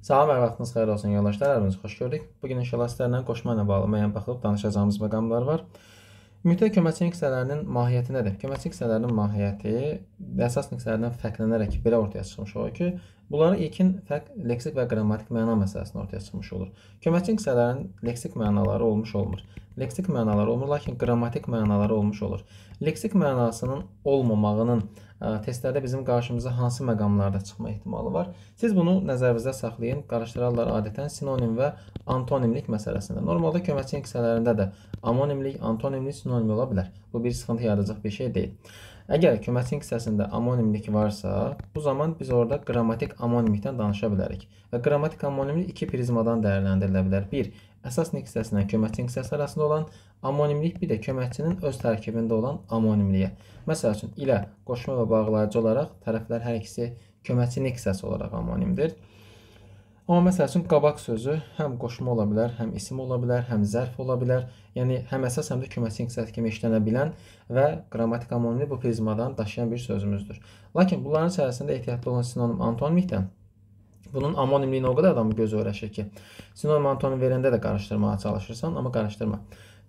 Salam və vaxtınız xeyir olsun yoldaşlar. Hər birinizi xoş gördük. Bu gün inşallah sizlərlə qoşma ilə bağlı müəyyən baxılıb danışacağımız məqamlar var. Ümumiyyətlə köməkçilik hissələrinin mahiyyəti nədir? Köməkçilik hissələrinin mahiyyəti əsas hissələrdən fərqlənərək belə ortaya çıxmış olur ki, bunlara ilkin fərq leksik və qrammatik məna məsələsində ortaya çıxmış olur. Köməkçilik hissələrinin leksik mənaları olmuş olmur leksik mənaları olmur, lakin qrammatik mənaları olmuş olur. Leksik mənasının olmamağının ə, testlərdə bizim qarşımıza hansı məqamlarda çıxma ehtimalı var? Siz bunu nəzərinizdə saxlayın. Qarışdırarlar adətən sinonim və antonimlik məsələsində. Normalda köməkçilik hissələrində də amonimlik, antonimlik, sinonim ola bilər. Bu bir sıxıntı yaradacaq bir şey deyil. Əgər köməkçilik hissəsində amonimlik varsa, bu zaman biz orada qrammatik amonimlikdən danışa bilərik. Və qrammatik amonimlik iki prizmadan dəyərləndirilə bilər. 1. Əsas nexsiyasından köməkçi nexsiyası arasında olan amonimlik bir də köməkçinin öz tərkibində olan amonimliyə. Məsəl üçün ilə qoşma və bağlayıcı olaraq tərəflər hər ikisi köməkçi nexsiyası olaraq amonimdir. Amma məsəl üçün qabaq sözü həm qoşma ola bilər, həm isim ola bilər, həm zərf ola bilər. Yəni həm əsas, həm də köməkçi nexsiyası kimi işlənə bilən və qrammatik amonimliyi bu prizmadan daşıyan bir sözümüzdür. Lakin bunların içərisində ehtiyatlı olan sinonim antonimlikdən Bunun amonimliyini o qədər adam göz öyrəşir ki, sinonim antonim verəndə də qarışdırmağa çalışırsan, amma qarışdırma.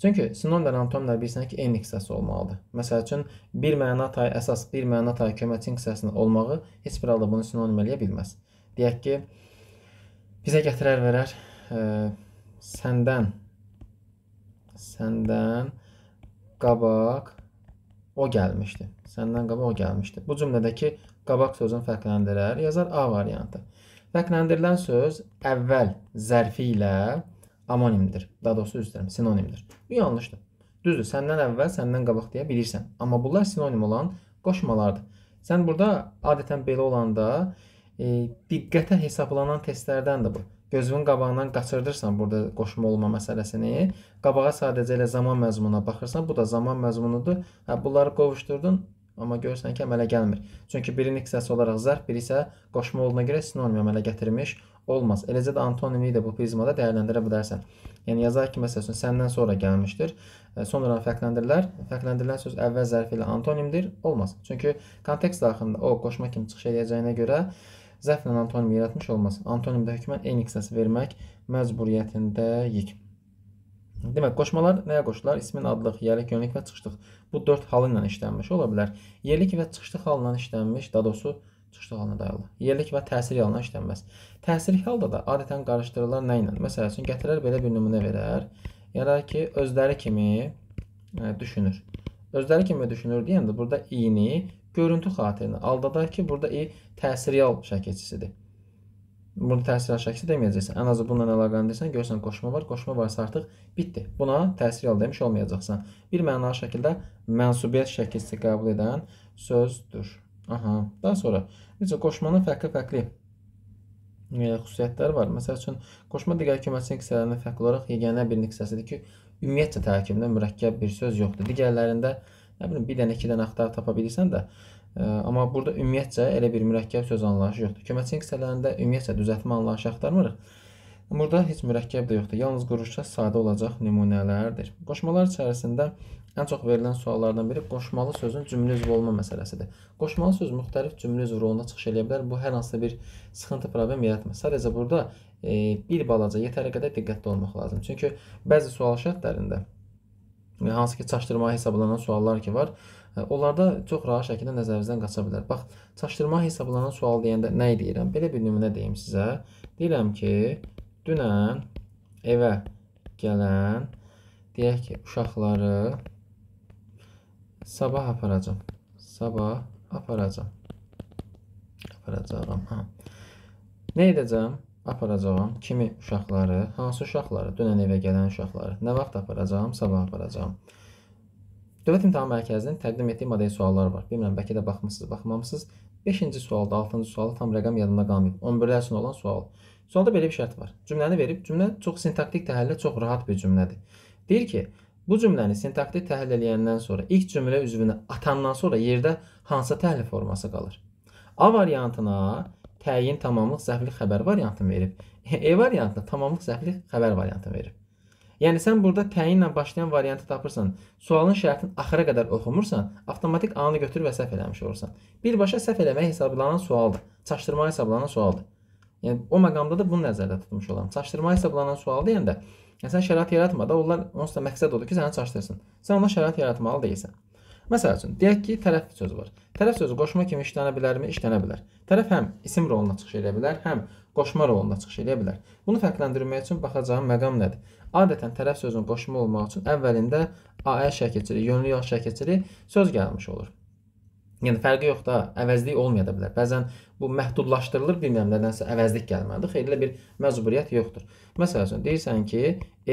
Çünki sinonimlər, antonimlər bilirsən ki, eyni hissəsi olmalıdır. Məsəl üçün bir məna tayı əsas, bir məna tayı köməkçinin hissəsinin olmağı heç bir halda bunu sinonim eləyə bilməz. Deyək ki, bizə gətirər verər ə, e, səndən səndən qabaq o gəlmişdi. Səndən qabaq o gəlmişdi. Bu cümlədəki qabaq sözünü fərqləndirər, yazar A variantı. Fərqləndirilən söz əvvəl zərfi ilə amonimdir. Daha doğrusu üzr istəyirəm, sinonimdir. Bu yanlışdır. Düzdür, səndən əvvəl, səndən qabaq deyə bilirsən, amma bunlar sinonim olan qoşmalardır. Sən burada adətən belə olanda e, diqqətə hesablanan testlərdən də bu. Gözünün qabağından qaçırdırsan burada qoşma olma məsələsini. Qabağa sadəcə elə zaman məzmununa baxırsan, bu da zaman məzmunudur. Hə bunları qovuşdurdun, Amma görürsən ki, əmələ gəlmir. Çünki birinin hissəsi olaraq zərf, biri isə qoşma olduğuna görə sinonim əmələ gətirmiş olmaz. Eləcə də antonimliyi də bu prizmada dəyərləndirə bilərsən. Yəni yazar ki, məsəl üçün səndən sonra gəlmişdir. E, sonra fərqləndirilər. Fərqləndirilən söz əvvəl zərfi ilə antonimdir. Olmaz. Çünki kontekst daxilində o qoşma kimi çıxış edəcəyinə görə zərflə antonim yaratmış olmaz. Antonimdə hökmən eyni hissəsi vermək məcburiyyətindəyik. Demək, qoşmalar nəyə qoşulur? İsmin adlıq, yerlik, yönlük və çıxışlıq. Bu 4 halı ilə işlənmiş ola bilər. Yerlik və çıxışlıq halından işlənmiş, daha doğrusu çıxışlıq halına dayalı. Yerlik və təsirli halına işlənməz. Təsirli halda da adətən qarışdırırlar nə ilə? Məsəl üçün gətirər belə bir nümunə verər. Yarar ki, özləri kimi ə, e, düşünür. Özləri kimi düşünür deyəndə burada i-ni görüntü xatirinə aldadar ki, burada i təsirli hal şəkilçisidir bunu təsir edən şəxsi deməyəcəksən. Ən azı bununla əlaqəli desən, görsən qoşma var, qoşma varsa artıq bitdi. Buna təsir el demiş olmayacaqsan. Bir mənalı şəkildə mənsubiyyət şəkilsi qəbul edən sözdür. Aha, daha sonra necə qoşmanın fərqli-fərqli e, xüsusiyyətləri var. Məsəl üçün qoşma digər köməkçinin hissələrindən fərqli olaraq yeganə bir hissəsidir ki, ümumiyyətcə tərkibində mürəkkəb bir söz yoxdur. Digərlərində nə bilim bir dənə, iki dənə axtar tapa bilirsən də, Amma burada ümumiyyətcə elə bir mürəkkəb söz anlayışı yoxdur. Köməçin hissələrində ümumiyyətcə düzəltmə anlayışı axtarmırıq. Burada heç mürəkkəb də yoxdur. Yalnız quruluşda sadə olacaq nümunələrdir. Qoşmalar içərisində ən çox verilən suallardan biri qoşmalı sözün cümlə üzvü olma məsələsidir. Qoşmalı söz müxtəlif cümlə üzvü roluna çıxış edə bilər. Bu hər hansısa bir sıxıntı problem yaratmır. Sadəcə burada e, bir balaca yetərli qədər diqqətli olmaq lazım. Çünki bəzi sual şərtlərində hansı ki çaşdırmaya hesablanan suallar ki var. Hə, Onlarda çox rahat şəkildə nəzərinizdən qaça bilər. Bax, çaşdırma hesablanan sual deyəndə nə deyirəm? Belə bir nümunə deyim sizə. Deyirəm ki, dünən evə gələn deyək ki, uşaqları sabah aparacam. Sabah aparacam. Aparacağam. Ha. Hə. Nə edəcəm? Aparacağam. Kimi uşaqları? Hansı uşaqları? Dünən evə gələn uşaqları. Nə vaxt aparacağam? Sabah aparacağam. Dövlət İmtahan Mərkəzinin təqdim etdiyi modelə suallar var. Bilmirəm, bəlkə də baxmısınız, baxmamısınız. 5-ci sualda, 6-cı sualda tam rəqəm yadında qalmayıb. 11-lər üçün olan sual. Sualda belə bir şərt var. Cümləni verib, cümlə çox sintaktik təhlillə çox rahat bir cümlədir. Deyir ki, bu cümləni sintaktik təhlil edəndən sonra ilk cümlə üzvünü atandan sonra yerdə hansı təhlil forması qalır? A variantına təyin tamamlıq zəflik xəbər variantını verib. E variantına tamamlıq zəflik xəbər variantını verib. Yəni sən burada təyinlə başlayan variantı tapırsan, sualın şərtini axıra qədər oxumursan, avtomatik anı götürüb və səhv eləmiş olursan. Birbaşa səhv eləmək hesablanan sualdır. Çaşdırma hesablanan sualdır. Yəni o məqamda da bunu nəzərdə tutmuş olam. Çaşdırma hesablanan sual deyəndə, yəni sən şərait yaratma da, onlar onsuz da məqsəd odur ki, səni çaşdırsın. Sən ona şərait yaratmalı deyilsən. Məsəl üçün, deyək ki, tərəf sözü var. Tərəf sözü qoşma kimi işlənə bilərmi? İşlənə bilər. Tərəf həm isim roluna çıxış edə bilər, həm qoşma rolunda çıxış edə bilər. Bunu fərqləndirmək üçün baxacağım məqam nədir? Adətən tələf sözün qoşumu olmaq üçün əvvəlində AL şəkilçili, yönlü yox şəkilçili söz gəlmiş olur. Yəni fərqi yox da, əvəzlik olmaya da bilər. Bəzən bu məhdudlaşdırılır, bilmirəm nədənsə əvəzlik gəlməlidir. Xeyirlə bir məcburiyyət yoxdur. Məsəl üçün deyirsən ki,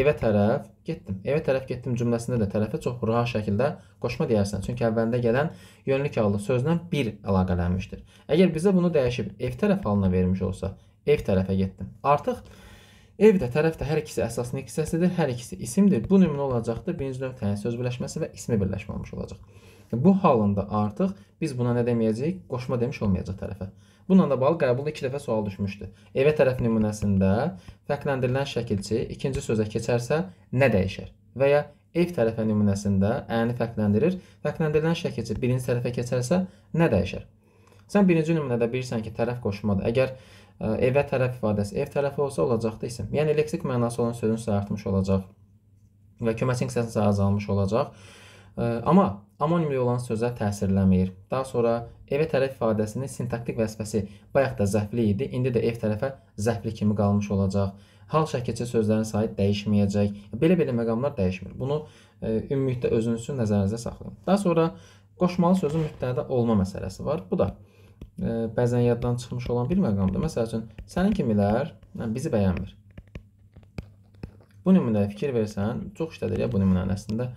evə tərəf getdim. Evə tərəf getdim cümləsində də tərəfə çox rahat şəkildə qoşma deyərsən. Çünki əvvəlində gələn yönlük halı sözlə bir əlaqələnmişdir. Əgər bizə bunu dəyişib ev tərəf halına vermiş olsa, ev tərəfə getdim. Artıq Evdə tərəfdə hər ikisi əsas nüksəsidir, hər ikisi isimdir. Bu nümunə olacaqdır birinci növ tənə söz birləşməsi və ismi birləşmə olmuş olacaq. Bu halında artıq biz buna nə deməyəcəyik? Qoşma demiş olmayacaq tərəfə. Bununla da bağlı qəbulda 2 dəfə sual düşmüşdü. Evə tərəf nümunəsində fərqləndirilən şəkilçi ikinci sözə keçərsə nə dəyişər? Və ya ev tərəfə nümunəsində əni fərqləndirir, fərqləndirilən şəkilçi birinci tərəfə keçərsə nə dəyişər? Sən birinci nümunədə bilirsən ki, tərəf qoşmadır. Əgər evə tərəf ifadəsi ev tərəfi olsa olacaqdı isə. Yəni leksik mənası olan sözün sayı artmış olacaq və köməçin hissəsinin sayı azalmış olacaq. Amma amonimli olan sözə təsirləmir. Daha sonra evə tərəf ifadəsinin sintaktik vəzifəsi bayaq da zəhvli idi, indi də ev tərəfə zəhvli kimi qalmış olacaq. Hal şəkilçi sözlərin sayı dəyişməyəcək. Belə-belə məqamlar dəyişmir. Bunu e, ümumilikdə özünüz üçün nəzərinizdə saxlayın. Daha sonra qoşmalı sözün mübtəda olma məsələsi var. Bu da bəzən yaddan çıxmış olan bir məqamdır. Məsəl üçün, sənin kimilər bizi bəyənmir. Bu nümunəyə fikir versən, çox işlədir ya bu nümunənin əslində.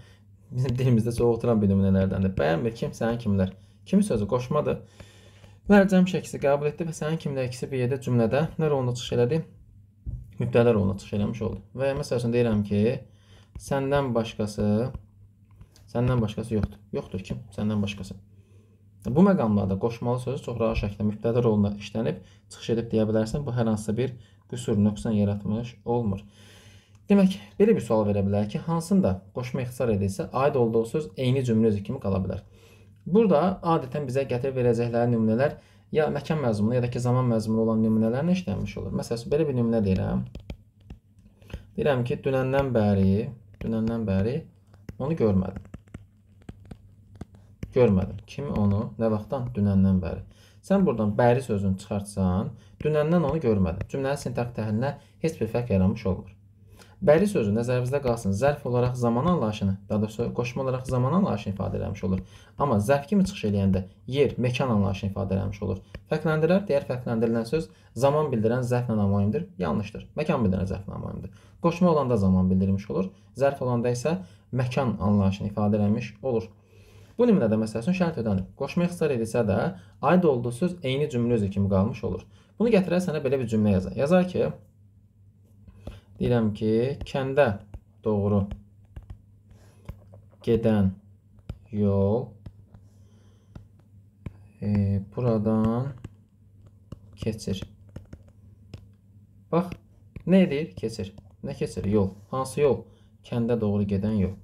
Bizim dilimizdə çox oturan bir nümunələrdəndir. Bəyənmir kim, sənin kimlər. Kimi sözü qoşmadır. Nər cəm şəksi qəbul etdi və sənin kimlər ikisi bir yerdə cümlədə nə rolunda çıxış elədi? Mübtələ rolunda çıxış eləmiş oldu. Və ya məsəl üçün deyirəm ki, səndən başqası, səndən başqası yoxdur. Yoxdur kim? Səndən başqası. Bu məqamlarda qoşmalı sözü çox rahat şəkildə mübtədə rolunda işlənib, çıxış edib deyə bilərsən, bu hər hansısa bir qüsur, nöqsan yaratmış olmur. Demək, belə bir sual verə bilər ki, hansında qoşma ixtisar edilsə, aid olduğu söz eyni cümlə üzü kimi qala bilər. Burada adətən bizə gətirib verəcəkləri nümunələr ya məkan məzmunlu, ya da ki, zaman məzmunlu olan nümunələrlə işlənmiş olur. Məsələn, belə bir nümunə deyirəm. Deyirəm ki, dünəndən bəri, dünəndən bəri onu görmədim görmədim. Kim onu? Nə vaxtdan? Dünəndən bəri. Sən buradan bəri sözünü çıxartsan, dünəndən onu görmədim. Cümlənin sintak təhlilinə heç bir fərq yaranmış olmur. Bəri sözü nəzərinizdə qalsın. Zərf olaraq zaman anlayışını, daha doğrusu qoşma olaraq zaman anlayışını ifadə eləmiş olur. Amma zərf kimi çıxış eləyəndə yer, məkan anlayışını ifadə eləmiş olur. Fərqləndirər, deyər fərqləndirilən söz zaman bildirən zərflə amonimdir. Yanlışdır. Məkan bildirən zərflə amonimdir. Qoşma olanda zaman bildirilmiş olur. Zərf olanda isə məkan anlayışını ifadə eləmiş olur. Bu nümunədə məsəl üçün şərt ödənib. Qoşma ixtisar edilsə də, aid olduğu söz eyni cümlə özü kimi qalmış olur. Bunu gətirər sənə belə bir cümlə yazar. Yazar ki, deyirəm ki, kəndə doğru gedən yol e, buradan keçir. Bax, nə edir? Keçir. Nə keçir? Yol. Hansı yol? Kəndə doğru gedən yol.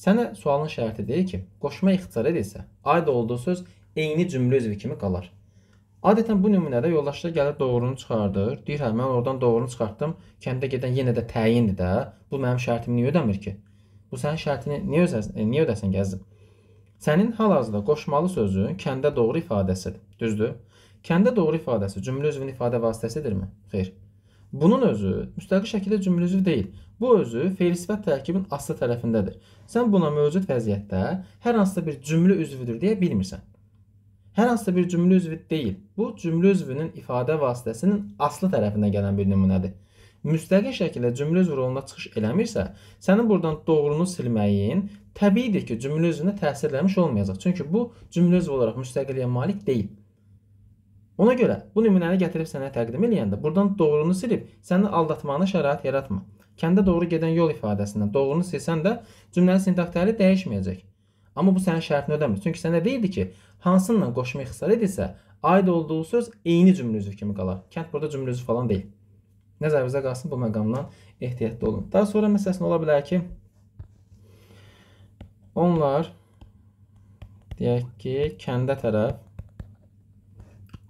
Sənə sualın şərti deyir ki, qoşma ixtisar edilsə, aid olduğu söz eyni cümlə üzvü kimi qalar. Adətən bu nümunədə yoldaşlar gəlir doğrunu çıxardır. Deyir, hə, mən oradan doğrunu çıxartdım. Kəndə gedən yenə də təyindir də. Bu mənim şərtimi niyə ödəmir ki? Bu sənin şərtini niyə ödəsən, e, niyə ödəsən gəzdim? Sənin hal-hazırda qoşmalı sözün kəndə doğru ifadəsidir. Düzdür? Kəndə doğru ifadəsi cümlə üzvünün ifadə vasitəsidirmi? Xeyr. Bunun özü müstəqil şəkildə cümlə üzvü deyil. Bu özü feil-sifət tərkibin aslı tərəfindədir. Sən buna mövcud vəziyyətdə hər hansısa bir cümlə üzvüdür deyə bilmirsən. Hər hansısa bir cümlə üzvü deyil. Bu cümlə üzvünün ifadə vasitəsinin aslı tərəfindən gələn bir nümunədir. Müstəqil şəkildə cümlə üzvü roluna çıxış eləmirsə, sənin buradan doğrunu silməyin təbiidir ki, cümlə üzvünə təsir eləmiş olmayacaq. Çünki bu cümlə üzvü olaraq müstəqilliyə malik deyil. Ona görə bu nümunəni gətirib sənə təqdim eləyəndə buradan doğrunu silib səni aldatmağına şərait yaratma kəndə doğru gedən yol ifadəsindən doğrunu silsən də cümlənin sintaktəri dəyişməyəcək. Amma bu sənin şərtini ödəmir. Çünki sənə deyildi ki, hansınla qoşma ixtisar edilsə, aid olduğu söz eyni cümlə üzvü kimi qalar. Kənd burada cümlə üzvü falan deyil. Nəzərinizə qalsın bu məqamdan ehtiyatlı olun. Daha sonra məsələn ola bilər ki, onlar deyək ki, kəndə tərəf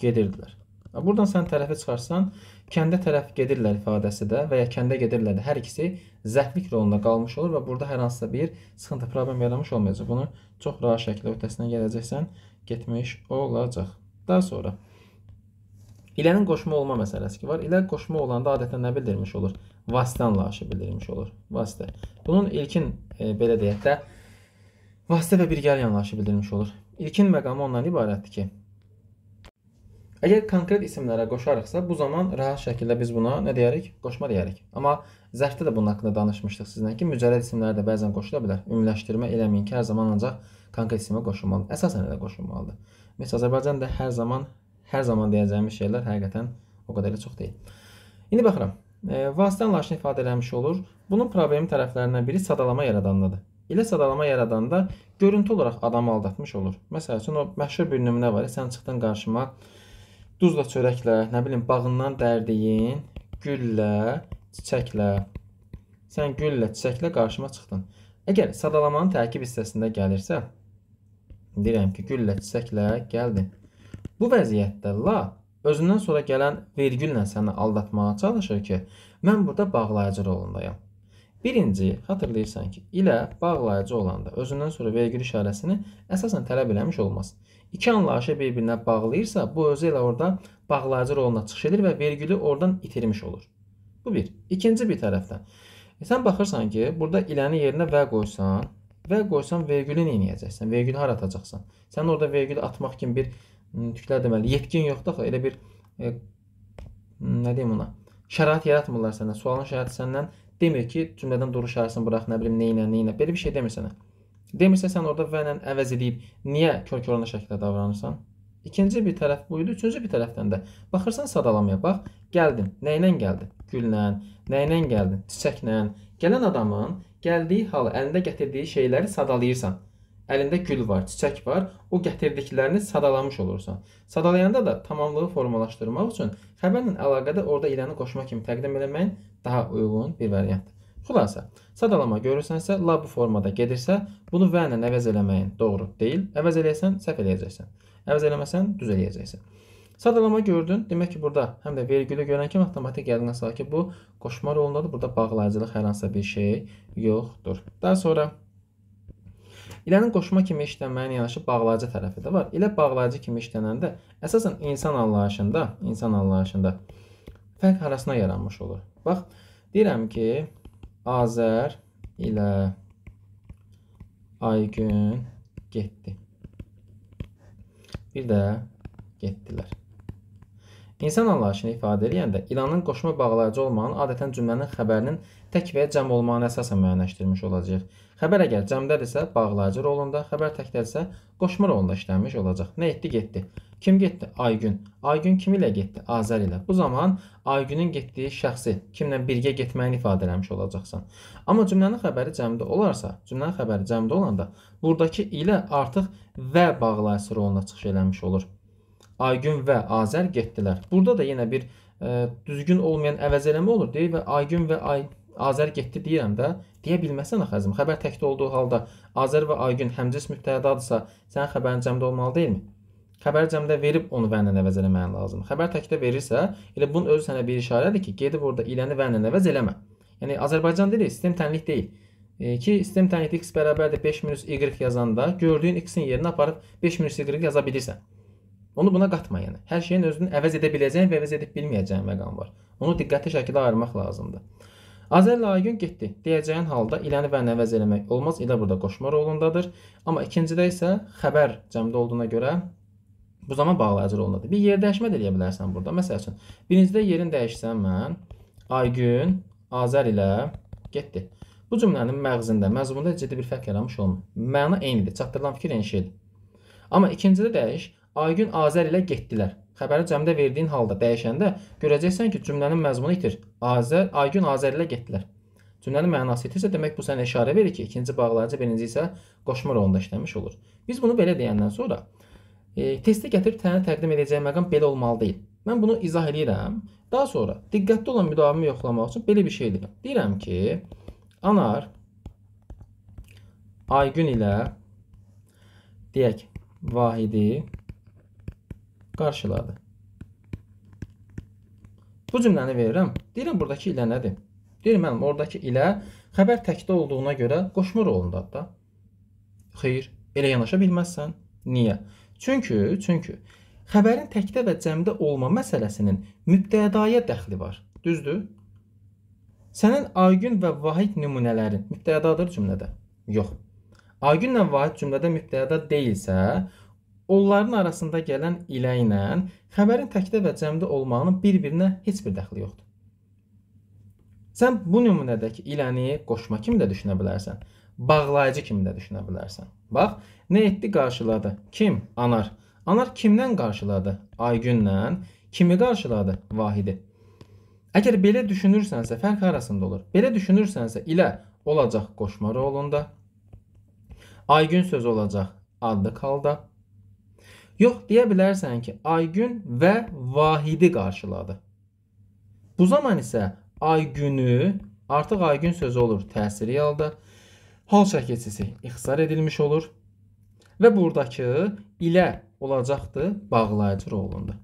gedirdilər. Buradan sən tərəfə çıxarsan, kəndə tərəf gedirlər ifadəsi də və ya kəndə gedirlər də hər ikisi zəhmlik rolunda qalmış olur və burada hər hansısa bir sıxıntı problem yaranmış olmayacaq. Bunu çox rahat şəkildə öhdəsindən gələcəksən, getmiş olacaq. Daha sonra ilənin qoşma olma məsələsi ki var. İlə qoşma olanda adətən nə bildirmiş olur? Vasitə anlayışı bildirmiş olur. Vasitə. Bunun ilkin e, belə deyək də vasitə və birgəlik anlayışı bildirmiş olur. İlkin məqamı ondan ibarətdir ki, Əgər konkret isimlərə qoşarıqsa, bu zaman rahat şəkildə biz buna nə deyərik? Qoşma deyərik. Amma zərfdə də bunun haqqında danışmışdıq sizinlə ki, mücərrəd isimlər də bəzən qoşula bilər. Ümumiləşdirmə eləməyin ki, hər zaman ancaq konkret isimə qoşulmalıdır. Əsasən elə qoşulmalıdır. Mis Azərbaycanda hər zaman hər zaman deyəcəyimiz şeylər həqiqətən o qədər də çox deyil. İndi baxıram. E, vasitə anlayışını ifadə eləmiş olur. Bunun problemi tərəflərindən biri sadalama yaradanlıdır. Elə sadalama yaradanda görüntü olaraq adamı aldatmış olur. Məsəl üçün o məşhur bir nümunə var. Sən çıxdın qarşıma, duzla çörəklə, nə bilim bağından dərdiyin, güllə, çiçəklə. Sən güllə, çiçəklə qarşıma çıxdın. Əgər sadalamanın təqib hissəsində gəlirsə, deyirəm ki, güllə, çiçəklə gəldin. Bu vəziyyətdə la özündən sonra gələn vergüllə səni aldatmağa çalışır ki, mən burada bağlayıcı rolundayam. Birinci, xatırlayırsan ki, ilə bağlayıcı olanda özündən sonra vergül işarəsini əsasən tələb eləmiş olmaz iki anlayışı bir-birinə bağlayırsa, bu özü elə orada bağlayıcı roluna çıxış edir və vergülü oradan itirmiş olur. Bu bir. İkinci bir tərəfdən. E, sən baxırsan ki, burada iləni yerinə və qoysan, və qoysan vergülü nə edəcəksən? Vergülü hara atacaqsan? Sən orada vergül atmaq kimi bir tüklər deməli, yetkin yoxdur axı. Elə bir e, nə deyim ona? Şərait yaratmırlar sənə. Sualın şəraiti səndən demir ki, cümlədən doğru şərtini burax, nə bilim, nə ilə, nə ilə. Belə bir şey demir sənə. Demirsə sən orada və ilə əvəz edib niyə kör-körənə şəkildə davranırsan? İkinci bir tərəf bu idi, üçüncü bir tərəfdən də baxırsan sadalamaya bax, gəldim. Nə ilə gəldin? Güllə, nə ilə gəldin? Çiçəklə. Gələn adamın gəldiyi halı, əlində gətirdiyi şeyləri sadalayırsan. Əlində gül var, çiçək var. O gətirdiklərini sadalamış olursan. Sadalayanda da tamamlığı formalaşdırmaq üçün xəbərlə əlaqədar orada iləni qoşma kimi təqdim eləməyin daha uyğun bir variantdır. Xülasə, sadalama görürsənsə, la bu formada gedirsə, bunu və ilə əvəz eləməyin doğru deyil. Əvəz eləyəsən, səhv eləyəcəksən. Əvəz eləməsən, düz eləyəcəksən. Sadalama gördün, demək ki, burada həm də vergülü görən ki, matematik yadına sal ki, bu qoşma rolundadır. Burada bağlayıcılıq hər hansısa bir şey yoxdur. Daha sonra İlənin qoşma kimi işlənməyin yanaşı bağlayıcı tərəfi də var. İlə bağlayıcı kimi işlənəndə əsasən insan anlayışında, insan anlayışında fərq arasına yaranmış olur. Bax, deyirəm ki, Azər ilə Aygün getdi. Bir də getdilər. İnsan anlayışını ifadə edəndə ilanın qoşma bağlayıcı olmağını adətən cümlənin xəbərinin tək və ya cəm olmağına əsasən müəyyənləşdirmiş olacağıq. Xəbər əgər cəmdədirsə bağlayıcı rolunda, xəbər təkdərsə qoşma rolunda işlənmiş olacaq. Nə etdi, getdi. Kim getdi? Aygün. Aygün kim ilə getdi? Azər ilə. Bu zaman Aygünün getdiyi şəxsi kimlə birgə getməyini ifadə eləmiş olacaqsan. Amma cümlənin xəbəri cəmdə olarsa, cümlənin xəbəri cəmdə olanda burdakı ilə artıq və bağlayıcı roluna çıxış eləmiş olur. Aygün və Azər getdilər. Burada da yenə bir ə, e, düzgün olmayan əvəz eləmə olur. Deyir və Aygün və Ay Azər getdi deyirəm də, deyə bilməsən axı əzim. Xəbər təkdə olduğu halda Azər və Aygün həmcins müttəhidadırsa, sənin xəbərin cəmdə olmalı deyilmi? Xəbər cəmdə verib onu vənnən əvəz eləməyin lazımdır. Xəbər təkdə verirsə, elə bunun özü sənə bir işarədir ki, gedib orada iləni vənnən əvəz eləmə. Yəni Azərbaycan dili sistem tənlik deyil. E, ki, sistem tənlik x bərabərdir 5 minus y yazanda gördüyün x-in yerinə aparıb 5 minus y yaza bilirsən. Onu buna qatma yəni. Hər şeyin özünü əvəz edə biləcəyin və əvəz edib bilməyəcəyin məqam var. Onu diqqətli şəkildə ayırmaq lazımdır. Azərlə Aygün getdi deyəcəyin halda iləni və nəvəz eləmək olmaz. İlə burada qoşma rolundadır. Amma ikincidə isə xəbər cəmdə olduğuna görə Bu zaman bağlayıcı rolundadır. Bir yer dəyişmə də eləyə bilərsən burada. Məsəl üçün, birincidə yerin dəyişsəm mən Aygün Azər ilə getdi. Bu cümlənin məğzində, məzmunda ciddi bir fərq yaranmış olmur. Məna eynidir, çatdırılan fikir eyni şeydir. Amma ikincidə dəyiş, Aygün Azər ilə getdilər. Xəbəri cəmdə verdiyin halda dəyişəndə görəcəksən ki, cümlənin məzmunu itir. Azər, Aygün Azər ilə getdilər. Cümlənin mənası itirsə, demək bu sənə işarə verir ki, ikinci bağlayıcı, birinci isə qoşma rolunda işləmiş olur. Biz bunu belə deyəndən sonra e, testi gətirib sənə təqdim edəcəyi məqam belə olmalı deyil. Mən bunu izah eləyirəm. Daha sonra diqqətli olan müdavimi yoxlamaq üçün belə bir şey deyirəm. Deyirəm ki, Anar Aygün ilə deyək Vahidi qarşıladı. Bu cümləni verirəm. Deyirəm buradakı ilə nədir? Deyirəm mənim oradakı ilə xəbər təkdə olduğuna görə qoşma rolundadır da. Xeyr, elə yanaşa bilməzsən. Niyə? Çünki, çünki xəbərin təkdə və cəmdə olma məsələsinin mübtədaya dəxli var. Düzdür? Sənin aygün və vahid nümunələrin mübtədadır cümlədə. Yox. Aygünlə vahid cümlədə mübtəda deyilsə, onların arasında gələn ilə ilə xəbərin təkdə və cəmdə olmağının bir-birinə heç bir dəxli yoxdur. Sən bu nümunədəki iləni qoşma kimi də düşünə bilərsən bağlayıcı kimi də düşünə bilərsən. Bax, nə etdi qarşıladı? Kim? Anar. Anar kimdən qarşıladı? Aygünlə. Kimi qarşıladı? Vahidi. Əgər belə düşünürsənsə, fərq arasında olur. Belə düşünürsənsə, ilə olacaq qoşma rolunda. Aygün sözü olacaq adlı halda. Yox, deyə bilərsən ki, Aygün və Vahidi qarşıladı. Bu zaman isə Aygünü artıq Aygün sözü olur təsiri halda. Hol çəkicisi ixtisar edilmiş olur və buradakı ilə olacaqdır bağlayıcı rolunda.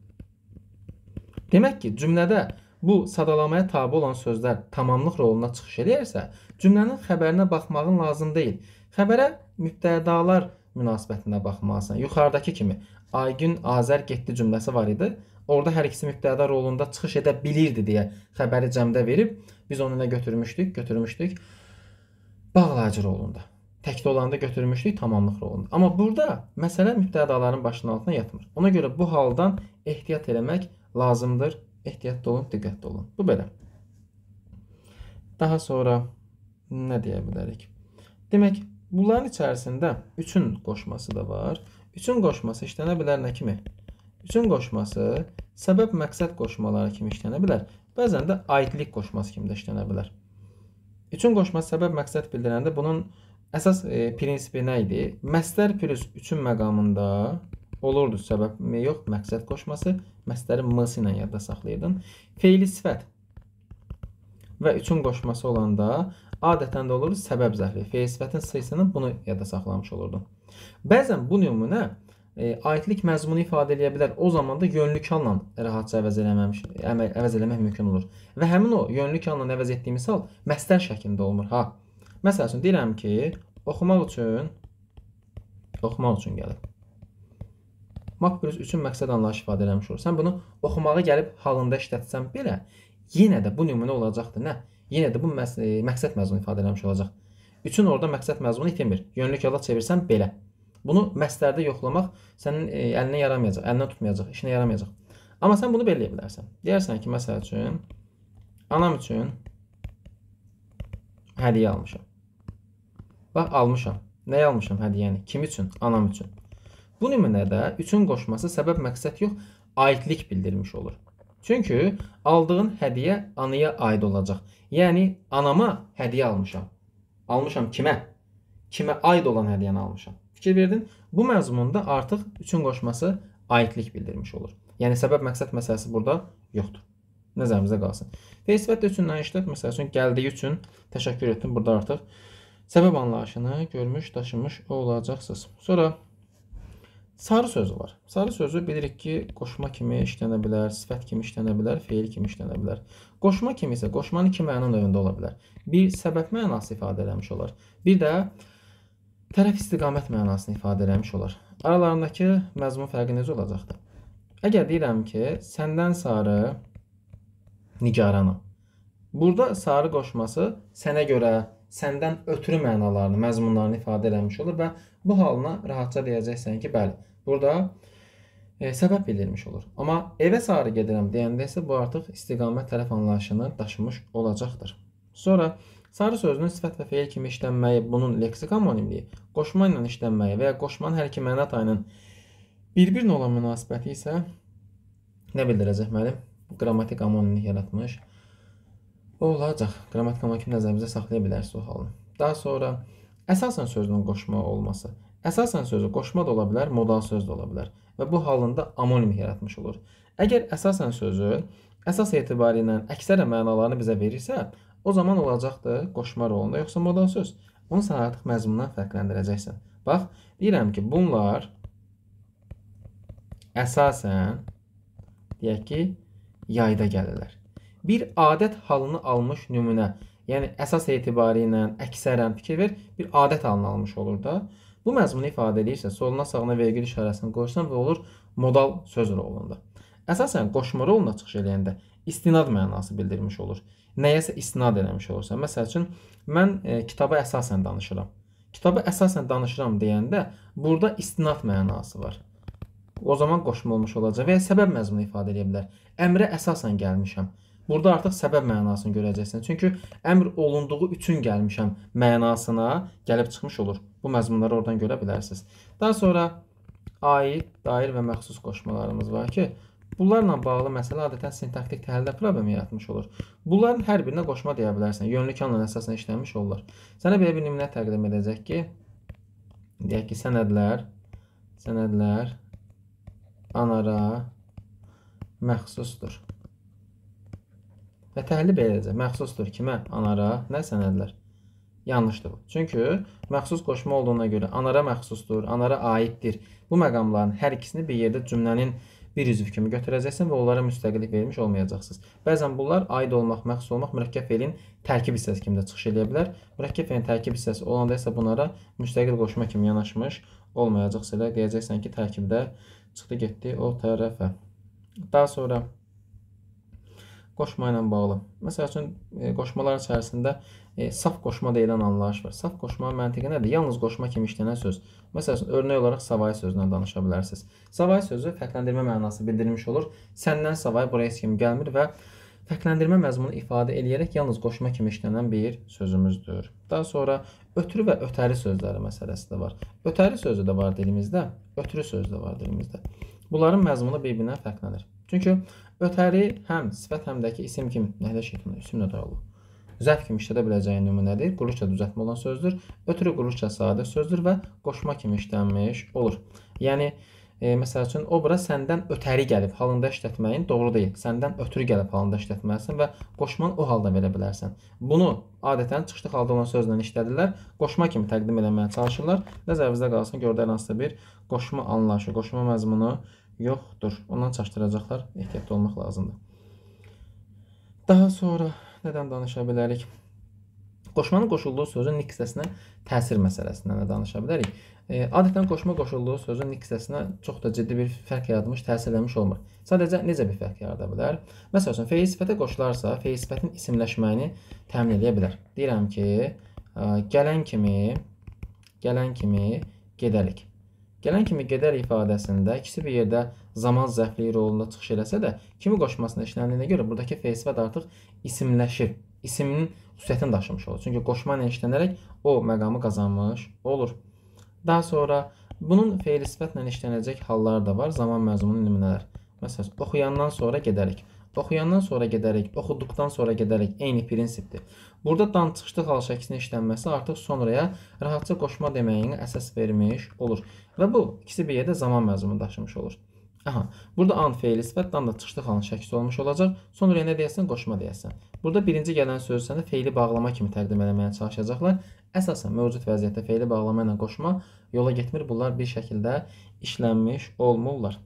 Demək ki, cümlədə bu sadalamaya tabe olan sözlər tamamlıq roluna çıxış edərsə, cümlənin xəbərinə baxmağın lazım deyil. Xəbərə mübtədalar münasibətində baxmalısan. Yuxarıdakı kimi Aygün Azər getdi cümləsi var idi. Orada hər ikisi mübtəda rolunda çıxış edə bilirdi deyə xəbəri cəmdə verib biz onu nə götürmüşdük? Götürmüşdük bağlayıcı rolunda. Təkdə olanda götürmüşdük tamamlıq rolunda. Amma burada məsələ mübtədaların başının altına yatmır. Ona görə bu haldan ehtiyat eləmək lazımdır. Ehtiyatlı olun, diqqətli olun. Bu belə. Daha sonra nə deyə bilərik? Demək, bunların içərisində 3-ün qoşması da var. 3-ün qoşması işlənə bilər nə kimi? 3-ün qoşması səbəb-məqsəd qoşmaları kimi işlənə bilər. Bəzən də aidlik qoşması kimi də işlənə bilər üçün qoşma səbəb məqsəd bildirəndə bunun əsas e, prinsipi nə idi? Məstər plus üçün məqamında olurdu səbəb e, yox, məqsəd qoşması, məstəri mısı ilə yadda saxlayırdın. Feili sifət və üçün qoşması olanda adətən də olurdu səbəb zərfi. Feil sifətin sayısını bunu yadda saxlamış olurdun. Bəzən bu nümunə e, aidlik məzmunu ifadə eləyə bilər. O zaman da yönlükanla rahatca əvəz eləməmiş əvəz eləmək mümkün olur. Və həmin o yönlükanla əvəz etdiyi misal məsdər şəklində olmur. Ha. Məsəl üçün deyirəm ki, oxumaq üçün oxumaq üçün gəlib. Makbulus üçün məqsəd anlayışı ifadə eləmiş olur. Sən bunu oxumağa gəlib halında işlətsən belə, yenə də bu nümunə olacaqdır. Nə? Yenə də bu e, məqsəd məzmunu ifadə eləmiş olacaq. Üçün orada məqsəd məzmunu itirmir. Yönlük yola çevirsən belə. Bunu məslərdə yoxlamaq sənin e, əlinə yaramayacaq, əlinə tutmayacaq, işinə yaramayacaq. Amma sən bunu belləyə bilərsən. Deyərsən ki, məsəl üçün anam üçün hədiyyə almışam. Bax, almışam. Nəyə almışam hədiyyəni? Kim üçün? Anam üçün. Bu nümunədə üçün qoşması səbəb məqsəd yox, aidlik bildirmiş olur. Çünki aldığın hədiyyə anaya aid olacaq. Yəni anama hədiyyə almışam. Almışam kimə? Kimə aid olan hədiyyəni almışam fikir verdin. Bu məzmunda artıq üçün qoşması aidlik bildirmiş olur. Yəni səbəb məqsəd məsələsi burada yoxdur. Nəzərimizdə qalsın. Və nisbətlə üçündən işlət məsəl üçün gəldiyi üçün təşəkkür etdim. Burada artıq səbəb anlayışını görmüş, daşımış olacaqsınız. Sonra sarı sözü var. Sarı sözü bilirik ki, qoşma kimi işlənə bilər, sifət kimi işlənə bilər, feil kimi işlənə bilər. Qoşma kimi isə qoşmanın iki məna növündə ola bilər. Bir səbəb mənası ifadə eləmiş olar. Bir də tərəf istiqamət mənasını ifadə eləmiş olar. Aralarındakı məzmun fərqi necə olacaqdı? Əgər deyirəm ki, səndən sarı nigaranam. Burada sarı qoşması sənə görə, səndən ötürü mənalarını, məzmunlarını ifadə eləmiş olur və bu halına rahatca deyəcəksən ki, bəli, burada e, səbəb bildirilmiş olur. Amma evə sarı gedirəm deyəndə isə bu artıq istiqamət tərəf anlayışını daşımış olacaqdır. Sonra Sarı sözünün sifət və feil kimi işlənməyi, bunun leksik amonimliyi, qoşma ilə işlənməyi və ya qoşmanın hər iki məna tayının bir-birinə olan münasibəti isə nə bildirəcək müəllim? Qrammatik amonimlik yaratmış. O olacaq. Qrammatik amonimlik nəzərimizdə saxlaya bilərsiniz o halını. Daha sonra əsasən sözünün qoşma olması. Əsasən sözü qoşma da ola bilər, modal söz də ola bilər və bu halında amonimlik yaratmış olur. Əgər əsasən sözü əsas etibarı ilə əksər mənalarını bizə verirsə, O zaman olacaqdır qoşma rolunda, yoxsa modal söz. Onu sən artıq məzmundan fərqləndirəcəksən. Bax, deyirəm ki, bunlar əsasən deyək ki, yayda gəlirlər. Bir adət halını almış nümunə, yəni əsas etibarı ilə əksərən fikir ver, bir adət halını almış olur da. Bu məzmunu ifadə edirsə, soluna sağına vergül işarəsini qoysan və olur modal söz rolunda. Əsasən qoşma roluna çıxış eləyəndə istinad mənası bildirmiş olur nəyəsə istinad eləmiş olursan. Məsəl üçün mən e, kitaba əsasən danışıram. Kitaba əsasən danışıram deyəndə burada istinad mənası var. O zaman qoşma olmuş olacaq və ya səbəb məzmunu ifadə edə bilər. Əmrə əsasən gəlmişəm. Burada artıq səbəb mənasını görəcəksən. Çünki əmr olunduğu üçün gəlmişəm mənasına gəlib çıxmış olur. Bu məzmunları oradan görə bilərsiniz. Daha sonra aid, dair və məxsus qoşmalarımız var ki, Bunlarla bağlı məsələ adətən sintaktik təhlildə problem yaratmış olur. Bunların hər birinə qoşma deyə bilərsən. Yönlü kanun əsasına işlənmiş olurlar. Sənə belə bir nümunə təqdim edəcək ki, deyək ki, sənədlər, sənədlər anara məxsusdur. Və təhlil belə edəcək. Məxsusdur kimə? Anara, nə sənədlər? Yanlışdır bu. Çünki məxsus qoşma olduğuna görə anara məxsusdur, anara aiddir. Bu məqamların hər ikisini bir yerdə cümlənin bir üzv kimi götürəcəksiniz və onlara müstəqillik vermiş olmayacaqsınız. Bəzən bunlar aid olmaq, məxsus olmaq mürəkkəb felin tərkib hissəsi kimi də çıxış eləyə bilər. Mürəkkəb felin tərkib hissəsi olanda isə bunlara müstəqil qoşma kimi yanaşmış olmayacaqsa elə deyəcəksən ki, tərkibdə çıxdı getdi o tərəfə. Daha sonra qoşma ilə bağlı. Məsəl üçün e, qoşmalar içərisində e, saf qoşma deyilən anlayış var. Saf qoşma məntiqi nədir? Yalnız qoşma kimi işlənən söz. Məsələn, örnək olaraq savay sözündən danışa bilərsiniz. Savay sözü fərqləndirmə mənası bildirilmiş olur. Səndən savay buraya heç kim gəlmir və fərqləndirmə məzmunu ifadə eləyərək yalnız qoşma kimi işlənən bir sözümüzdür. Daha sonra ötürü və ötəri sözləri məsələsi də var. Ötəri sözü də var dilimizdə, ötürü sözü də var dilimizdə. Bunların məzmunu bir-birindən fərqlənir. Çünki ötəri həm sifət həm də ki isim kimi nədə şəklində, isimlə dayalı olur zərf kimi işlədə biləcəyi nümunədir. Qrupça düzəltmə olan sözdür. Ötürü qrupça sadə sözdür və qoşma kimi işlənmiş olur. Yəni e, məsəl üçün o bura səndən ötəri gəlib halında işlətməyin doğru deyil. Səndən ötürü gəlib halında işlətməlisən və qoşmanı o halda verə bilərsən. Bunu adətən çıxışlı halda olan sözlə işlədirlər. Qoşma kimi təqdim etməyə çalışırlar. Nəzərinizdə qalsın, gördə hansısa bir qoşma anlayışı, qoşma məzmunu yoxdur. Ondan çaşdıracaqlar. Ehtiyatlı olmaq lazımdır. Daha sonra nədən danışa bilərik? Qoşmanın qoşulduğu sözün nik hissəsinə təsir məsələsindən də danışa bilərik. E, adətən qoşma qoşulduğu sözün nik hissəsinə çox da ciddi bir fərq yaratmış, təsirləmiş olmur. Sadəcə necə bir fərq yarada bilər? Məsəl üçün, feil sifətə qoşularsa, feil sifətin isimləşməyini təmin edə bilər. Deyirəm ki, e, gələn kimi, gələn kimi gedərik. Gələn kimi gedər ifadəsində ikisi bir yerdə zaman zəfliyi rolunda çıxış eləsə də, kimi qoşmasına işlənilənə görə buradakı feysifat artıq isimləşir. İsiminin xüsusiyyətini daşımış olur. Çünki qoşma ilə işlənərək o məqamı qazanmış olur. Daha sonra bunun feil sifətlə işlənəcək halları da var. Zaman məzmununun nümunələri. Məsələn, oxuyandan sonra gedərik. Oxuyandan sonra gedərək, oxuduqdan sonra gedərək eyni prinsipdir. Burada danışıqlıq hal şəklinin işlənməsi artıq sonraya rahatca qoşma deməyinə əsas vermiş olur və bu ikisi bir yerdə zaman məzmunu daşımış olur. Aha, burada an feili sifətdən da çıxışlıq halının şəkli olmuş olacaq. Sonra nə deyəsən, qoşma deyəsən. Burada birinci gələn sözü sənə feili bağlama kimi təqdim eləməyə çalışacaqlar. Əsasən mövcud vəziyyətdə feili bağlama ilə qoşma yola getmir. Bunlar bir şəkildə işlənmiş olmurlar.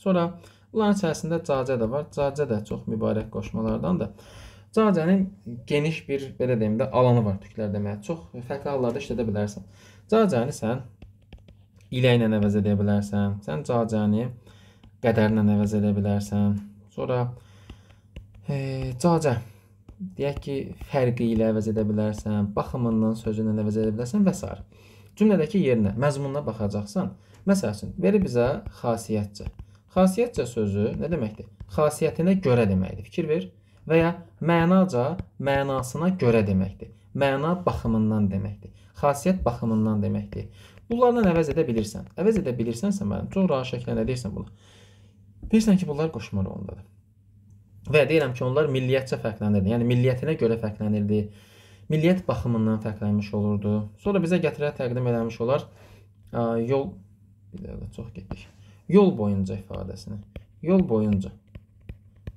Sonra Bunların içərisində cacə də var. Cacə də çox mübarək qoşmalardan da. Cacənin geniş bir belə deyim də alanı var tüklər demək. Çox fərqli hallarda işlədə bilərsən. Cacəni sən ilə ilə əvəz edə bilərsən. Sən cacəni qədərlə əvəz edə bilərsən. Sonra e, cacə deyək ki, fərqi ilə əvəz edə bilərsən, baxımından sözünlə əvəz edə bilərsən və s. Cümlədəki yerinə, məzmununa baxacaqsan. Məsəl üçün, veri bizə xasiyyətcə. Xasiyyətcə sözü nə deməkdir? Xasiyyətinə görə deməkdir. Fikir ver. Və ya mənaca mənasına görə deməkdir. Məna baxımından deməkdir. Xasiyyət baxımından deməkdir. Bunlarla əvəz edə bilirsən. Əvəz edə bilirsənsə mənim çox rahat şəkildə deyirsən bunu. Deyirsən ki, bunlar qoşma rolundadır. Və deyirəm ki, onlar milliyyətcə fərqlənirdi. Yəni milliyyətinə görə fərqlənirdi. Milliyyət baxımından fərqlənmiş olurdu. Sonra bizə gətirə təqdim eləmiş olar. Yol bir dəqiqə çox getdik. Yol boyunca ifadəsini. Yol boyunca.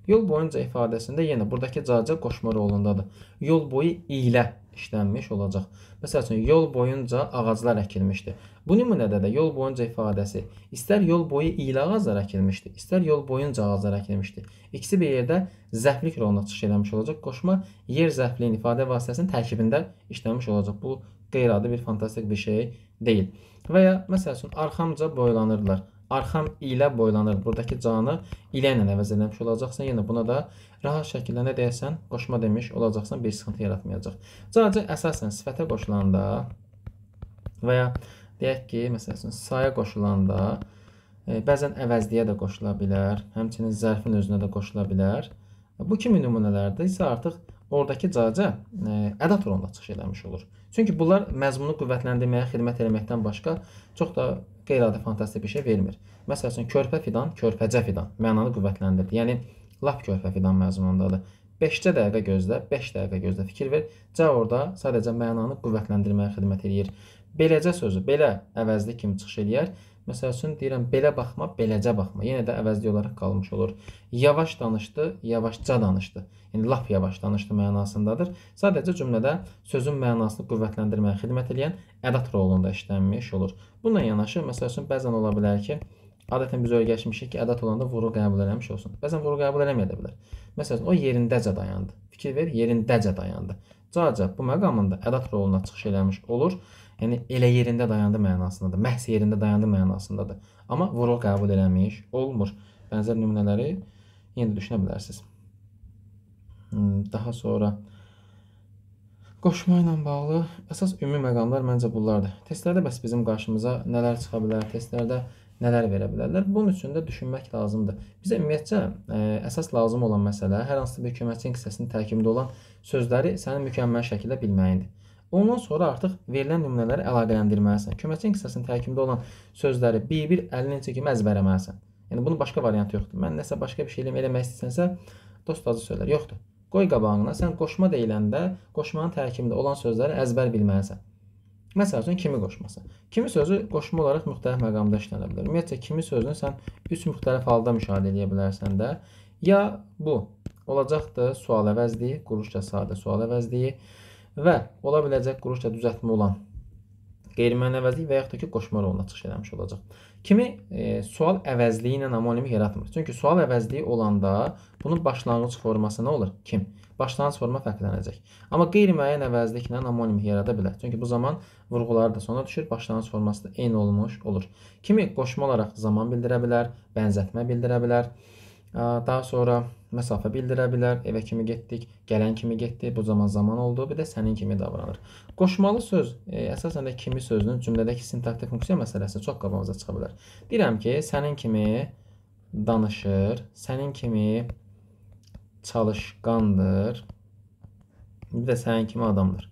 Yol boyunca ifadəsində yenə buradakı cacə qoşma rolundadır. Yol boyu ilə işlənmiş olacaq. Məsəl üçün, yol boyunca ağaclar əkilmişdir. Bu nümunədə də yol boyunca ifadəsi istər yol boyu ilə ağaclar əkilmişdir, istər yol boyunca ağaclar əkilmişdir. İkisi bir yerdə zəflik roluna çıxış eləmiş olacaq. Qoşma yer zəfliyin ifadə vasitəsinin tərkibində işlənmiş olacaq. Bu qeyri-adi bir fantastik bir şey deyil. Və ya məsəl üçün, arxamca boylanırlar arxam ilə boylanır. Buradakı canı ilə ilə əvəz eləmiş olacaqsan. Yəni buna da rahat şəkildə nə deyəsən, qoşma demiş olacaqsan, bir sıxıntı yaratmayacaq. Sadəcə əsasən sifətə qoşulanda və ya deyək ki, məsəl üçün saya qoşulanda e, bəzən əvəzliyə də qoşula bilər, həmçinin zərfin özünə də qoşula bilər. Bu kimi nümunələrdə isə artıq oradakı cacə e, ədad rolunda çıxış eləmiş olur. Çünki bunlar məzmunu qüvvətləndirməyə xidmət eləməkdən başqa çox da qeyri-adi fantastik bir şey vermir. Məsəl üçün, körpə fidan, körpəcə fidan mənanı qüvvətləndirdi. Yəni, lap körpə fidan məzmunundadır. 5-cə dəqiqə gözlə, 5 dəqiqə gözlə fikir ver. C orada sadəcə mənanı qüvvətləndirməyə xidmət edir. Beləcə sözü, belə əvəzli kimi çıxış eləyər. Məsəl üçün deyirəm belə baxma, beləcə baxma. Yenə də əvəzli olaraq qalmış olur. Yavaş danışdı, yavaşca danışdı. Yəni lap yavaş danışdı mənasındadır. Sadəcə cümlədə sözün mənasını qüvvətləndirməyə xidmət edən ədat rolunda işlənmiş olur. Bununla yanaşı, məsəl üçün bəzən ola bilər ki, adətən biz öyrəşmişik ki, ədat olanda vurğu qəbul eləmiş olsun. Bəzən vurğu qəbul eləməyə də bilər. Məsələn, o yerindəcə dayandı. Fikir ver, yerindəcə dayandı. Caca bu məqamında ədat roluna çıxış eləmiş olur Yəni elə yerində dayandı mənasındadır. Məhz yerində dayandı mənasındadır. Amma vurğu qəbul eləmiş olmur. Bənzər nümunələri yenə düşünə bilərsiniz. Hmm, daha sonra Qoşma ilə bağlı əsas ümumi məqamlar məncə bunlardır. Testlərdə bəs bizim qarşımıza nələr çıxa bilər, testlərdə nələr verə bilərlər? Bunun üçün də düşünmək lazımdır. Bizə ümumiyyətcə ə, e, əsas lazım olan məsələ hər hansı bir köməkçinin hissəsinin tərkibində olan sözləri sənin mükəmməl şəkildə bilməyindir. Ondan sonra artıq verilən nümunələri əlaqələndirməlisən. Köməçin hissəsinin tərkibində olan sözləri bir-bir əlinin çəkib əzbərləməlisən. Yəni bunun başqa variantı yoxdur. Mən nəsə başqa bir şey eləmək eləmək istəsənsə dost acı söylər. Yoxdur. Qoy qabağına sən qoşma deyiləndə qoşmanın tərkibində olan sözləri əzbər bilməlisən. Məsəl üçün kimi qoşması. Kimi sözü qoşma olaraq müxtəlif məqamda işlənə bilər. Ümumiyyətlə kimi sözünü sən 3 müxtəlif halda müşahidə edə bilərsən də ya bu olacaqdır sual əvəzliyi, quruluşca sadə sual əvəzliyi və ola biləcək quruş da düzəltmə olan qeyri-mənəvəzlik və yaxud da ki, qoşma roluna çıxış eləmiş olacaq. Kimi e, sual əvəzliyi ilə amonimik yaratmır. Çünki sual əvəzliyi olanda bunun başlanğıc forması nə olur? Kim? Başlanğıc forma fərqlənəcək. Amma qeyri-müəyyən əvəzliklə amonimik yarada bilər. Çünki bu zaman vurğular da sona düşür, başlanğıc forması da eyni olmuş olur. Kimi qoşma olaraq zaman bildirə bilər, bənzətmə bildirə bilər. Daha sonra məsafə bildirə bilər. Evə kimi getdik, gələn kimi getdi. Bu zaman zaman oldu. Bir də sənin kimi davranır. Qoşmalı söz e, əsasən də kimi sözünün cümlədəki sintaktik funksiya məsələsi çox qabağımıza çıxa bilər. Deyirəm ki, sənin kimi danışır, sənin kimi çalışqandır. Bir də sənin kimi adamdır.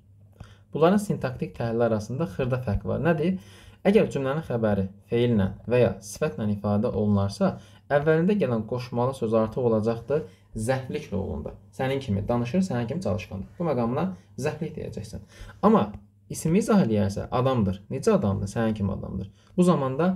Bunların sintaktik təhlil arasında xırda fərq var. Nədir? Əgər cümlənin xəbəri feillə və ya sifətlə ifadə olunarsa, Əvvəlində gələn qoşmalı söz artıq olacaqdır zəflik rolunda. Sənin kimi danışır, sənin kimi çalışqandır. Bu məqamına zəflik deyəcəksən. Amma ismi izah eləyərsə adamdır. Necə adamdır? Sənin kimi adamdır. Bu zamanda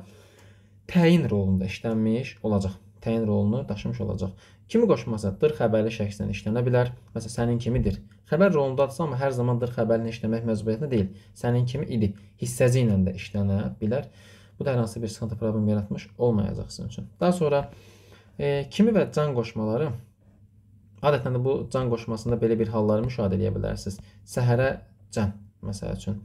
təyin rolunda işlənmiş olacaq. Təyin rolunu daşımış olacaq. Kimi qoşmasa dır xəbərli şəxsdən işlənə bilər. Məsələn, sənin kimidir. Xəbər rolundadırsa, amma hər zaman dır xəbərli işləmək məcburiyyətində deyil. Sənin kimi idi hissəci ilə də işlənə bilər. Bu da hər hansı bir sıxıntı problem yaratmış olmayacaq sizin üçün. Daha sonra e, kimi və can qoşmaları adətən də bu can qoşmasında belə bir halları müşahidə edə bilərsiniz. Səhərə can məsəl üçün.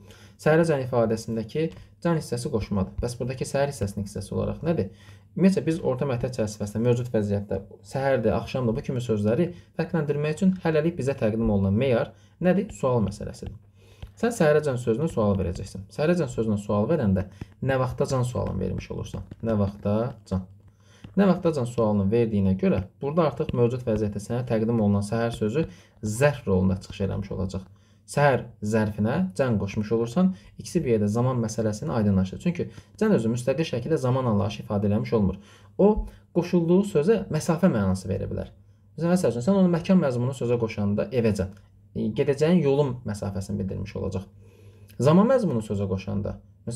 Səhərə can ifadəsindəki can hissəsi qoşmadır. Bəs buradakı səhər hissəsinin hissəsi olaraq nədir? Ümumiyyətlə biz orta məktəb çərçivəsində mövcud vəziyyətdə səhərdə, axşamda bu kimi sözləri fərqləndirmək üçün hələlik bizə təqdim olunan meyar nədir? Sual məsələsidir. Sən səhərəcən sözünə sual verəcəksən. Səhərəcən sözünə sual verəndə nə vaxtacan sualını vermiş olursan? Nə vaxtacan? Nə vaxtacan sualını verdiyinə görə burada artıq mövcud vəziyyətdə sənə təqdim olunan səhər sözü zərf rolunda çıxış eləmiş olacaq. Səhər zərfinə can qoşmuş olursan, ikisi bir yerdə zaman məsələsini aydınlaşır. Çünki can özü müstəqil şəkildə zaman anlayışı ifadə eləmiş olmur. O qoşulduğu sözə məsafə mənası verə bilər. Məsələn, sən onu məkan məzmununu sözə qoşanda evəcən. E, gedəcəyin yolun məsafəsini bildirmiş olacaq. Zaman məzmunu sözə qoşanda,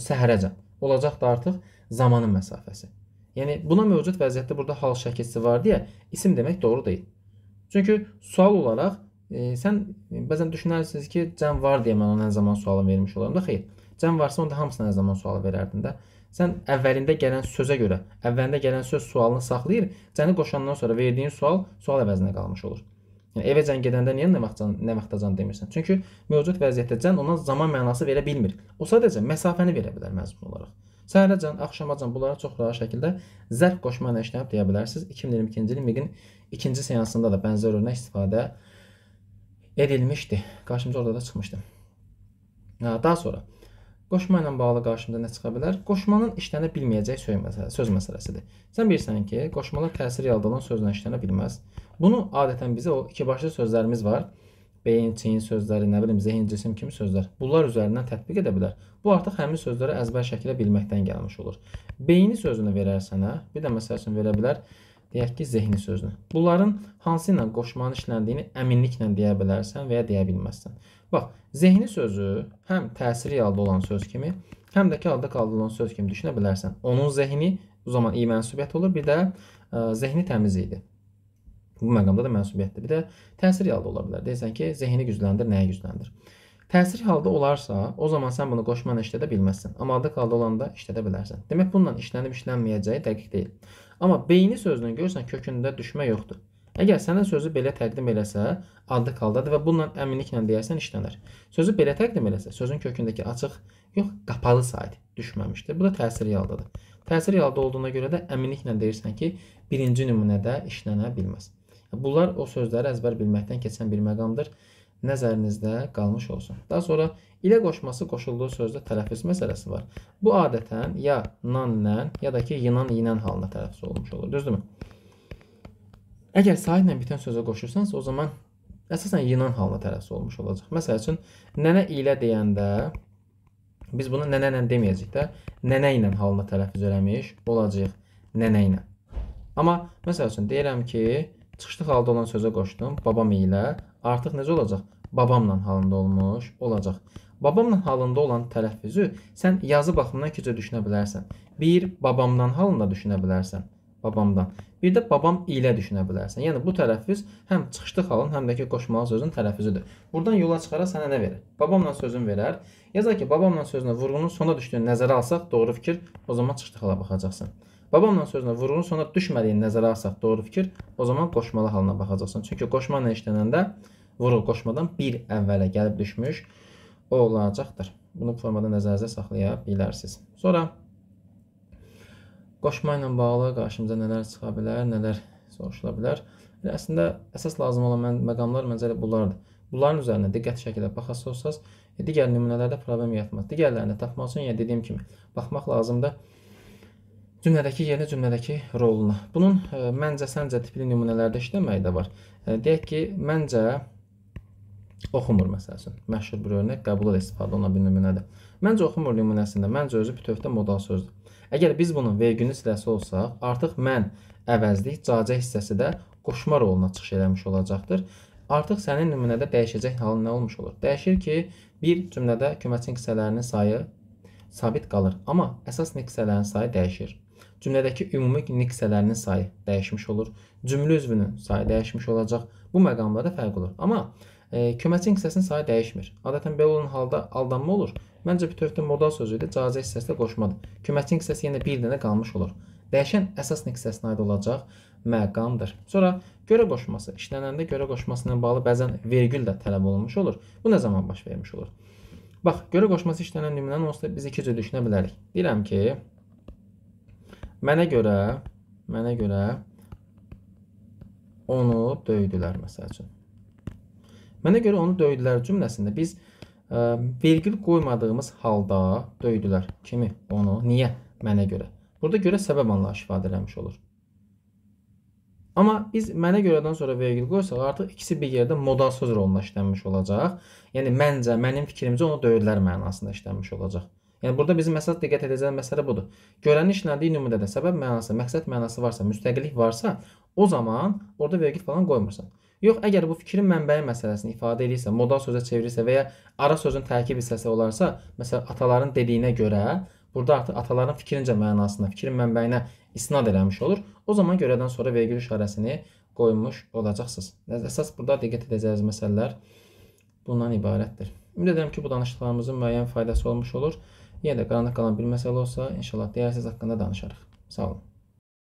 səhərəcən olacaq da artıq zamanın məsafəsi. Yəni buna mövcud vəziyyətdə burada hal şəkilsi var deyə isim demək doğru deyil. Çünki sual olaraq e, sən e, bəzən düşünərsiniz ki, cəm var deyə mən ona nə zaman sualı vermiş olaram da xeyr. Cəm varsa onda hamısına nə zaman sualı verərdin də. Sən əvvəlində gələn sözə görə, əvvəlində gələn söz sualını saxlayır, cəni qoşandan sonra verdiyin sual sual əvəzinə qalmış olur. Yəni evə zəng gedəndə niyə nə vaxtcan nə vaxtacan demirsən? Çünki mövcud vəziyyətdə can ona zaman mənası verə bilmir. O sadəcə məsafəni verə bilər məzmun olaraq. Səhərəcən, axşamacan bunlara çox rahat şəkildə zərf qoşma ilə işləyə bilərsiniz. 2022-ci ilin MİQ-in ikinci seansında da bənzər örnək istifadə edilmişdi. Qarşımıza orada da çıxmışdı. Daha sonra Qoşma ilə bağlı qarşımıza nə çıxa bilər? Qoşmanın işlənə bilməyəcək söz məsələsidir. Sən bilirsən ki, qoşmalar təsir yaradan sözlə işlənə bilməz. Bunu adətən bizə o iki başlı sözlərimiz var. Beyin, çeyin sözləri, nə bilim, zehin, cisim kimi sözlər. Bunlar üzərindən tətbiq edə bilər. Bu artıq həmin sözləri əzbər şəkildə bilməkdən gəlmiş olur. Beyni sözünü verərsən, hə? bir də məsəl üçün verə bilər, deyək ki, zehni sözünü. Bunların hansı ilə qoşmanın işləndiyini əminliklə deyə bilərsən və ya deyə bilməzsən. Bax, zehni sözü həm təsiri halda olan söz kimi, həm də ki, halda qaldırılan söz kimi düşünə bilərsən. Onun zehni o zaman i mənsubiyyət olur, bir də ə, e, zehni təmiz idi. Bu məqamda da mənsubiyyətdir. Bir də təsir halda ola bilər. Deyirsən ki, zehni gücləndir, nəyi gücləndir? Təsir halda olarsa, o zaman sən bunu qoşmanla işlədə bilməzsən. Amma adlı halda olanda işlədə bilərsən. Demək bununla işlənib işlənməyəcəyi dəqiq deyil. Amma beyni sözünü görsən kökündə düşmə yoxdur. Əgər sənə sözü belə təqdim eləsə, adlı haldadır və bununla əminliklə deyəsən işlənir. Sözü belə təqdim eləsə, sözün kökündəki açıq, yox, qapalı sayt düşməmişdir. Bu da təsir haldadır. Təsir halda olduğuna görə də əminliklə deyirsən ki, birinci nümunədə işlənə bilməz. Bunlar o sözləri əzbər bilməkdən keçən bir məqamdır. Nəzərinizdə qalmış olsun. Daha sonra ilə qoşması qoşulduğu sözdə tələffüz məsələsi var. Bu adətən ya nan-nən ya da ki yinan-yinən halında tələffüz olunmuş olur. Düzdürmü? Əgər sahiblə bitən sözə qoşursansa, o zaman əsasən yinan halına tələffüz olmuş olacaq. Məsəl üçün nənə ilə deyəndə biz bunu nənə ilə deməyəcəyik də, nənə ilə halına tələffüz eləmiş olacağıq. Nənə ilə. Amma məsəl üçün deyirəm ki, Çıxışlı halda olan sözə qoşdum. Babam ilə artıq necə olacaq? Babamla halında olmuş olacaq. Babamla halında olan tələffüzü sən yazı baxımından keçə düşünə bilərsən. Bir, babamdan halında düşünə bilərsən. Babamdan. Bir də babam ilə düşünə bilərsən. Yəni bu tələffüz həm çıxışlı halın, həm də ki qoşmalı sözün tələffüzüdür. Burdan yola çıxaraq sənə nə verir? Babamla sözün verər. Yazar ki, babamla sözünə vurğunun sona düşdüyünü nəzərə alsaq, doğru fikir, o zaman çıxışlı hala baxacaqsan. Babamla sözünə vurğun sona düşmədiyini nəzərə alsaq doğru fikir, o zaman qoşmalı halına baxacaqsan. Çünki qoşma ilə işlənəndə vurğun qoşmadan bir əvvələ gəlib düşmüş olacaqdır. Bunu bu formada nəzərinizdə saxlaya bilərsiniz. Sonra qoşma ilə bağlı qarşımıza nələr çıxa bilər, nələr soruşula bilər. Və əslində əsas lazım olan mən, məqamlar məncə bunlardır. Bunların üzərinə diqqət şəkildə baxasınız, e, digər nümunələrdə problem yaratmaz. Digərlərini tapmaq üçün, yəni dediyim kimi, baxmaq lazımdır. Cümlədəki yerinə cümlədəki roluna. Bunun e, məncə, səncə tipli nümunələrdə işləməyi də var. E, deyək ki, məncə oxumur məsəl üçün. Məşhur bir örnək qəbul edə istifadə olunan bir nümunədir. Məncə oxumur nümunəsində məncə özü bütövdə modal sözdür. Əgər biz bunun vergünün siləsi olsaq, artıq mən əvəzlik cacə hissəsi də qoşma roluna çıxış eləmiş olacaqdır. Artıq sənin nümunədə dəyişəcək halın nə olmuş olur? Dəyişir ki, bir cümlədə köməkçi hissələrinin sayı sabit qalır, amma əsas hissələrin sayı dəyişir. Cümlədəki ümumi niksələrinin sayı dəyişmiş olur. Cümlə üzvünün sayı dəyişmiş olacaq. Bu məqamlarda fərq olur. Amma e, köməkçi niksəsinin sayı dəyişmir. Adətən belə olan halda aldanma olur. Məncə bütövdə modal sözü ilə cazə hissəsi də qoşmadı. Köməkçi niksəsi yenə bir dənə qalmış olur. Dəyişən əsas niksəsinə aid olacaq məqamdır. Sonra görə qoşması, işlənəndə görə qoşması ilə bağlı bəzən vergül də tələb olunmuş olur. Bu nə zaman baş vermiş olur? Bax, görə qoşması işlənən nümunənin onsuz da biz iki cür düşünə bilərik. Deyirəm ki, Mənə görə, mənə görə onu döydülər məsəl üçün. Mənə görə onu döydülər cümləsində biz ə, e, vergil qoymadığımız halda döydülər kimi onu, niyə mənə görə. Burada görə səbəb anlayışı ifadə eləmiş olur. Amma biz mənə görədən sonra vergil qoysaq, artıq ikisi bir yerdə modal söz rolunda işlənmiş olacaq. Yəni məncə, mənim fikrimcə onu döydülər mənasında işlənmiş olacaq. Yəni burada bizim əsas diqqət edəcəyimiz məsələ budur. Görənişlə din ümumdə də səbəb mənası, məqsəd mənası varsa, müstəqillik varsa, o zaman orada vergil falan qoymursan. Yox, əgər bu fikrin mənbəyi məsələsini ifadə edirsə, modal sözə çevirirsə və ya ara sözün tərkib hissəsi olarsa, məsələn, ataların dediyinə görə, burada artıq ataların fikrincə mənasına, fikrin mənbəyinə istinad eləmiş olur. O zaman görədən sonra vergül işarəsini qoymuş olacaqsınız. Əsas burada diqqət edəcəyiniz məsələlər bundan ibarətdir. Ümid edirəm ki, bu danışıqlarımızın müəyyən faydası olmuş olur. Yenə də qaranlıq qalan bir məsələ olsa, inşallah deyərsiniz haqqında danışarıq. Sağ olun.